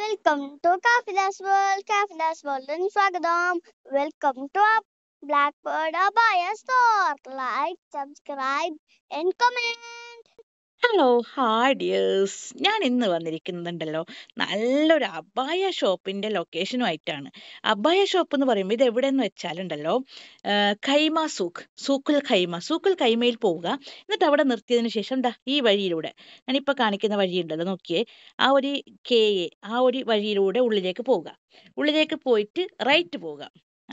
Welcome to Kafila's world Kafila's വേൾഡിന് സ്വാഗതം welcome to black bird abaya store like subscribe and comment hello! Hi dears. ഞാൻ ഇന്ന് വന്നിരിക്കുന്നുണ്ടല്ലോ നല്ലൊരു അബായ ഷോപ്പിന്റെ ലൊക്കേഷനും അബായ ഷോപ്പ് എന്ന് പറയുമ്പോൾ ഇത് എന്ന് വെച്ചാലുണ്ടല്ലോ Khaimah Khaimah Souq, Souq al Khaimah, Souq al ഖൈമയിൽ പോവുക. എന്നിട്ട് അവിടെ നിർത്തിയതിന് ശേഷം ദാ ഈ വഴിയിലൂടെ ഞാനിപ്പോൾ കാണിക്കുന്ന വഴിയുണ്ടല്ലോ നോക്കിയേ ആ ഒരു കെ എ ആ ഒരു വഴിയിലൂടെ ഉള്ളിലേക്ക് പോവുക. ഉള്ളിലേക്ക് പോയിട്ട് റൈറ്റ് പോവുക.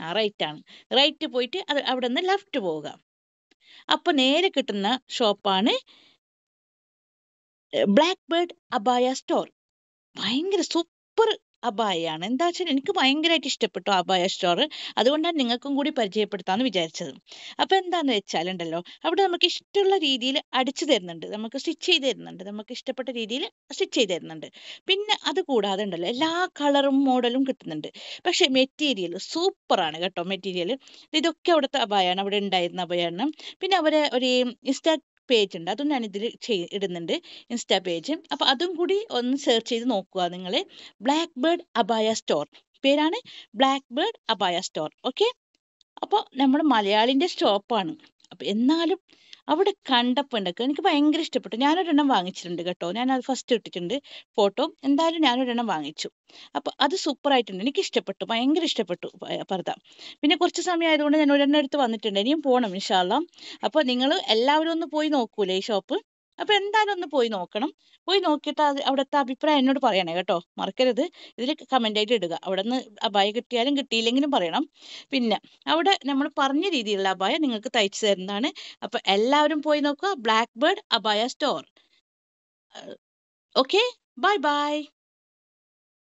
ആ റൈറ്റ് ആണ്. റൈറ്റ് പോയിട്ട് അത് അവിടെ നിന്ന് ലെഫ്റ്റ് പോവുക. അപ്പോൾ നേരെ കിട്ടുന്ന ഷോപ്പാണ് ബ്ലാക്ക് ബേർഡ് അബായ സ്റ്റോർ ഭയങ്കര സൂപ്പർ അബായയാണ് എന്താ വെച്ചാൽ എനിക്ക് ഭയങ്കരമായിട്ട് ഇഷ്ടപ്പെട്ടു അബായ സ്റ്റോർ അതുകൊണ്ടാണ് നിങ്ങൾക്കും കൂടി പരിചയപ്പെടുത്താമെന്ന് വിചാരിച്ചത് അപ്പോൾ എന്താണെന്ന് വെച്ചാലുണ്ടല്ലോ അവിടെ നമുക്ക് ഇഷ്ടമുള്ള രീതിയിൽ അടിച്ചു തരുന്നുണ്ട് നമുക്ക് സ്റ്റിച്ച് ചെയ്ത് തരുന്നുണ്ട് നമുക്ക് ഇഷ്ടപ്പെട്ട രീതിയിൽ സ്റ്റിച്ച് ചെയ്ത് തരുന്നുണ്ട് പിന്നെ അത് കൂടാതെ ഉണ്ടല്ലോ എല്ലാ കളറും മോഡലും കിട്ടുന്നുണ്ട് പക്ഷേ മെറ്റീരിയൽ സൂപ്പറാണ് കേട്ടോ മെറ്റീരിയൽ ഇതൊക്കെ അവിടുത്തെ അബായാണ് അവിടെ ഉണ്ടായിരുന്ന അബായാണ് പിന്നെ അവരെ ഒരു ഇൻസ്റ്റാ പേജ് ഉണ്ട് അതും ഞാൻ ഇതിൽ ഇടുന്നുണ്ട് ഇൻസ്റ്റാ പേജ് അപ്പോൾ അതും കൂടി ഒന്ന് സെർച്ച് ചെയ്ത് നോക്കുക നിങ്ങൾ ബ്ലാക്ക് ബേർഡ് അബായ സ്റ്റോർ പേരാണ് black bird abaya store okay അപ്പോൾ നമ്മൾ മലയാളിൻ്റെ സ്റ്റോപ്പാണ് അപ്പം എന്നാലും അവിടെ കണ്ടപ്പോൾ ഉണ്ടാക്കുക എനിക്ക് ഭയങ്കര ഇഷ്ടപ്പെട്ടു ഞാനൊരെണ്ണം വാങ്ങിച്ചിട്ടുണ്ട് കേട്ടോ ഞാൻ അത് ഫസ്റ്റ് ഇട്ടിട്ടുണ്ട് ഫോട്ടോ എന്തായാലും ഞാനൊരെണ്ണം വാങ്ങിച്ചു അപ്പം അത് സൂപ്പർ ആയിട്ടുണ്ട് എനിക്ക് ഇഷ്ടപ്പെട്ടു ഭയങ്കര ഇഷ്ടപ്പെട്ടു പർദ്ദ പിന്നെ കുറച്ച് സമയം ആയതുകൊണ്ട് ഞാൻ ഒരെണ്ണം എടുത്ത് വന്നിട്ടുണ്ട് ഇനിയും പോകണം ഇൻഷാല്ല അപ്പോൾ നിങ്ങൾ എല്ലാവരും ഒന്ന് പോയി നോക്കൂലേ ഈ ഷോപ്പ് അപ്പൊ എന്തായാലും ഒന്ന് പോയി നോക്കണം പോയി നോക്കിയിട്ട് അത് അവിടുത്തെ അഭിപ്രായം എന്നോട് പറയണേ കേട്ടോ മറക്കരുത് ഇതിൽ കമന്റ് ആയിട്ട് ഇടുക അവിടെ നിന്ന് അബായ കിട്ടിയാലും കിട്ടിയില്ലെങ്കിലും പറയണം പിന്നെ അവിടെ നമ്മൾ പറഞ്ഞ രീതിയിലുള്ള അബായ നിങ്ങൾക്ക് തയ്ച്ചു തരുന്നതാണ് അപ്പൊ എല്ലാവരും പോയി നോക്കുക black bird abaya store okay bye by